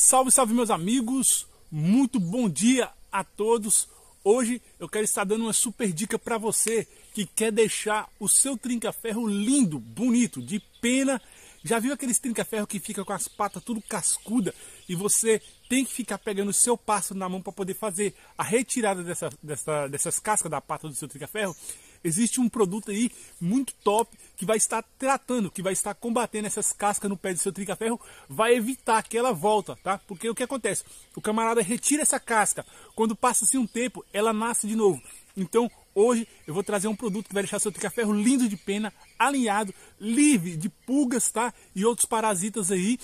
Salve, salve, meus amigos! Muito bom dia a todos! Hoje eu quero estar dando uma super dica para você que quer deixar o seu trinca-ferro lindo, bonito, de pena. Já viu aqueles trinca-ferro que fica com as patas tudo cascuda e você tem que ficar pegando o seu passo na mão para poder fazer a retirada dessa, dessa, dessas cascas da pata do seu trinca-ferro? Existe um produto aí muito top que vai estar tratando, que vai estar combatendo essas cascas no pé do seu ferro, vai evitar que ela volta, tá? Porque o que acontece? O camarada retira essa casca, quando passa assim um tempo, ela nasce de novo. Então, hoje eu vou trazer um produto que vai deixar seu ferro lindo de pena, alinhado, livre de pulgas, tá? E outros parasitas aí.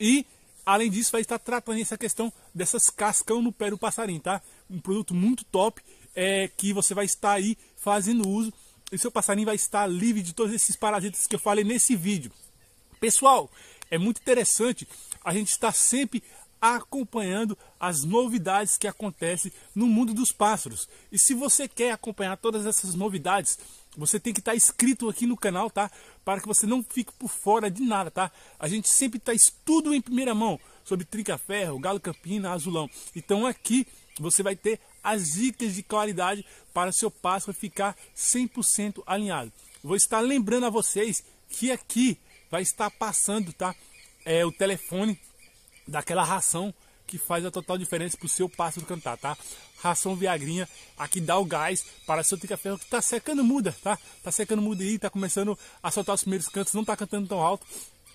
E Além disso, vai estar tratando essa questão dessas cascão no pé do passarinho, tá? Um produto muito top, é, que você vai estar aí fazendo uso e seu passarinho vai estar livre de todos esses parasitas que eu falei nesse vídeo. Pessoal, é muito interessante a gente estar sempre acompanhando as novidades que acontecem no mundo dos pássaros. E se você quer acompanhar todas essas novidades, você tem que estar inscrito aqui no canal, tá? Para que você não fique por fora de nada, tá? A gente sempre está tudo em primeira mão sobre trinca-ferro, galo-campina, azulão. Então aqui você vai ter as dicas de claridade para seu pássaro ficar 100% alinhado. Vou estar lembrando a vocês que aqui vai estar passando tá? é, o telefone daquela ração que faz a total diferença para o seu pássaro cantar, tá? Ração Viagrinha, aqui dá o gás para seu tica-ferro que está secando muda, tá? está secando muda aí, está começando a soltar os primeiros cantos, não está cantando tão alto.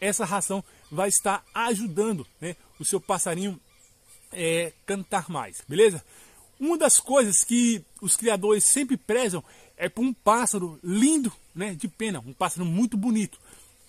Essa ração vai estar ajudando, né? O seu passarinho é, cantar mais, beleza? Uma das coisas que os criadores sempre prezam é por um pássaro lindo, né, de pena, um pássaro muito bonito.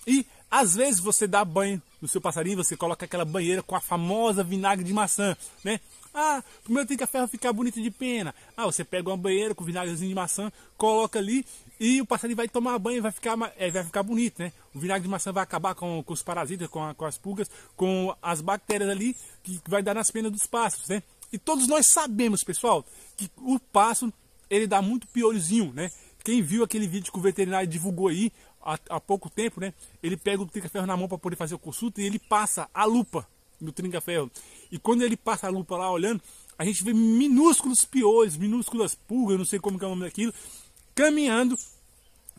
E às vezes você dá banho no seu passarinho, você coloca aquela banheira com a famosa vinagre de maçã, né? Ah, primeiro tem que a ferro ficar bonita de pena. Ah, você pega uma banheira com vinagrezinho de maçã, coloca ali e o passarinho vai tomar banho e vai ficar, é, vai ficar bonito, né? O vinagre de maçã vai acabar com, com os parasitas, com, a, com as pulgas, com as bactérias ali que vai dar nas penas dos pássaros, né? E todos nós sabemos, pessoal, que o pássaro ele dá muito piorzinho, né? Quem viu aquele vídeo que o veterinário divulgou aí há, há pouco tempo, né? Ele pega o trinca-ferro na mão para poder fazer a consulta e ele passa a lupa no trinca-ferro. E quando ele passa a lupa lá olhando, a gente vê minúsculos piões, minúsculas pulgas, não sei como que é o nome daquilo, caminhando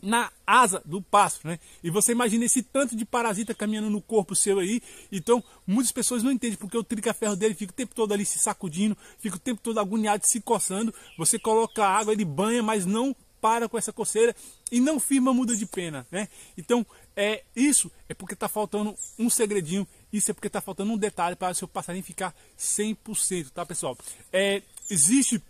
na asa do pássaro, né? E você imagina esse tanto de parasita caminhando no corpo seu aí. Então, muitas pessoas não entendem porque o trinca-ferro dele fica o tempo todo ali se sacudindo, fica o tempo todo agoniado, se coçando. Você coloca água, ele banha, mas não para com essa coceira e não firma muda de pena, né? Então, é isso é porque está faltando um segredinho, isso é porque está faltando um detalhe para o seu passarinho ficar 100%, tá, pessoal? É, existe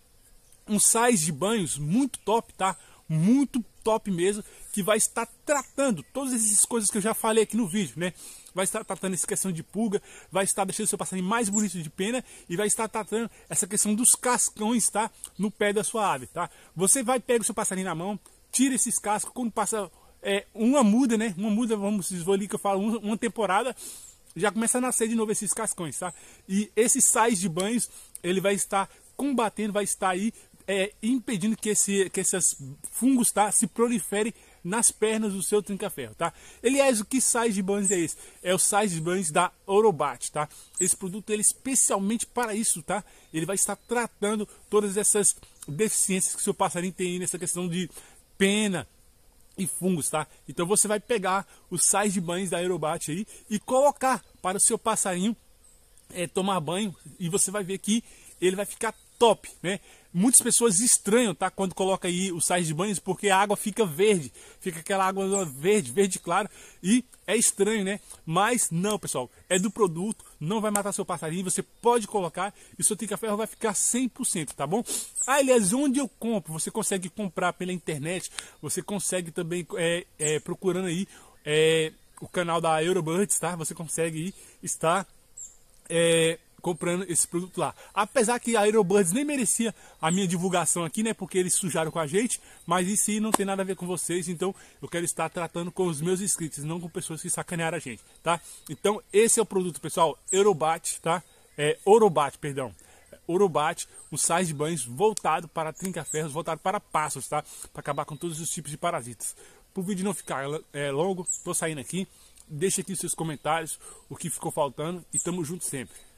um sais de banhos muito top, tá? muito top mesmo, que vai estar tratando todas essas coisas que eu já falei aqui no vídeo, né? Vai estar tratando essa questão de pulga, vai estar deixando seu passarinho mais bonito de pena e vai estar tratando essa questão dos cascões, tá? No pé da sua ave, tá? Você vai, pega o seu passarinho na mão, tira esses cascos, quando passa é, uma muda, né? Uma muda, vamos dizer que eu falo, uma temporada, já começa a nascer de novo esses cascões, tá? E esses sais de banhos, ele vai estar combatendo, vai estar aí é, impedindo que, esse, que esses fungos tá, se proliferem nas pernas do seu trinca-ferro, tá? Aliás, o que size burns é esse? É o size banhos da Orobat, tá? Esse produto ele é especialmente para isso, tá? Ele vai estar tratando todas essas deficiências que seu passarinho tem nessa questão de pena e fungos, tá? Então você vai pegar o sai de banhos da Aerobat aí e colocar para o seu passarinho é, tomar banho e você vai ver que ele vai ficar top, né? muitas pessoas estranham, tá? Quando coloca aí os sais de banhos, porque a água fica verde, fica aquela água verde, verde claro e é estranho, né? Mas não, pessoal, é do produto, não vai matar seu passarinho, você pode colocar e seu trinca-ferro vai ficar 100%, tá bom? Ah, aliás, onde eu compro? Você consegue comprar pela internet, você consegue também, é, é, procurando aí é, o canal da Eurobirds, tá? Você consegue estar está... É, comprando esse produto lá. Apesar que a Aerobuds nem merecia a minha divulgação aqui, né? Porque eles sujaram com a gente, mas isso aí não tem nada a ver com vocês, então eu quero estar tratando com os meus inscritos, não com pessoas que sacanearam a gente, tá? Então esse é o produto, pessoal, Eurobat, tá? É Orobat, perdão. Urubate, um sais de banhos voltado para trinca-ferros, voltado para passos, tá? Para acabar com todos os tipos de parasitas. Para o vídeo não ficar é, longo, estou saindo aqui. Deixa aqui seus comentários, o que ficou faltando e tamo junto sempre.